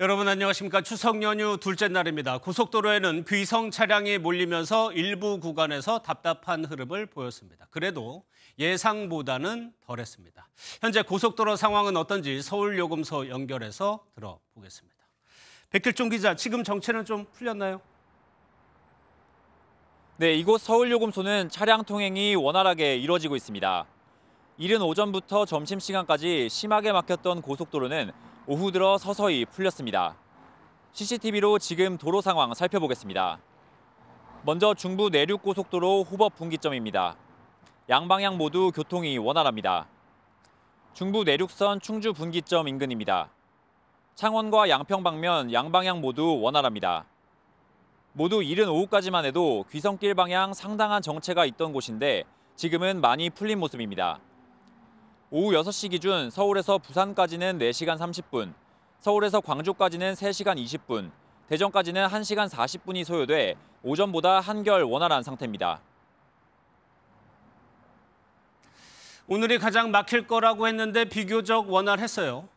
여러분 안녕하십니까 추석 연휴 둘째 날입니다. 고속도로에는 귀성 차량이 몰리면서 일부 구간에서 답답한 흐름을 보였습니다. 그래도 예상보다는 덜했습니다. 현재 고속도로 상황은 어떤지 서울요금소 연결해서 들어보겠습니다. 백길종 기자, 지금 정체는 좀 풀렸나요? 네, 이곳 서울요금소는 차량 통행이 원활하게 이루어지고 있습니다. 이른 오전부터 점심시간까지 심하게 막혔던 고속도로는 오후 들어 서서히 풀렸습니다. CCTV로 지금 도로 상황 살펴보겠습니다. 먼저 중부 내륙 고속도로 호법 분기점입니다. 양방향 모두 교통이 원활합니다. 중부 내륙선 충주 분기점 인근입니다. 창원과 양평 방면 양방향 모두 원활합니다. 모두 이른 오후까지만 해도 귀성길 방향 상당한 정체가 있던 곳인데 지금은 많이 풀린 모습입니다. 오후 6시 기준 서울에서 부산까지는 4시간 30분, 서울에서 광주까지는 3시간 20분, 대전까지는 1시간 40분이 소요돼 오전보다 한결 원활한 상태입니다. 오늘이 가장 막힐 거라고 했는데 비교적 원활했어요.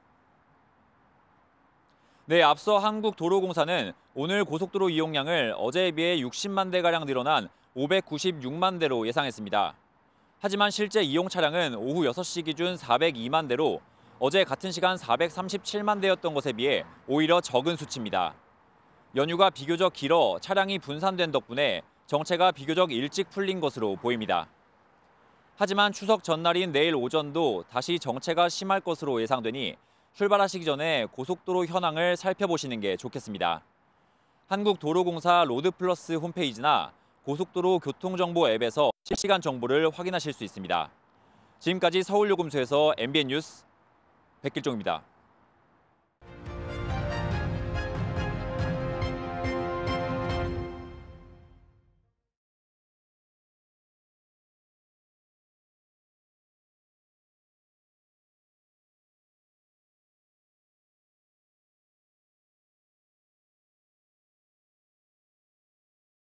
네, 앞서 한국도로공사는 오늘 고속도로 이용량을 어제에 비해 60만 대가량 늘어난 596만 대로 예상했습니다. 하지만 실제 이용 차량은 오후 6시 기준 402만 대로 어제 같은 시간 437만 대였던 것에 비해 오히려 적은 수치입니다. 연휴가 비교적 길어 차량이 분산된 덕분에 정체가 비교적 일찍 풀린 것으로 보입니다. 하지만 추석 전날인 내일 오전도 다시 정체가 심할 것으로 예상되니 출발하시기 전에 고속도로 현황을 살펴보시는 게 좋겠습니다. 한국도로공사 로드플러스 홈페이지나 고속도로 교통정보 앱에서 실시간 정보를 확인하실 수 있습니다. 지금까지 서울요금소에서 MBN 뉴스 백길종입니다.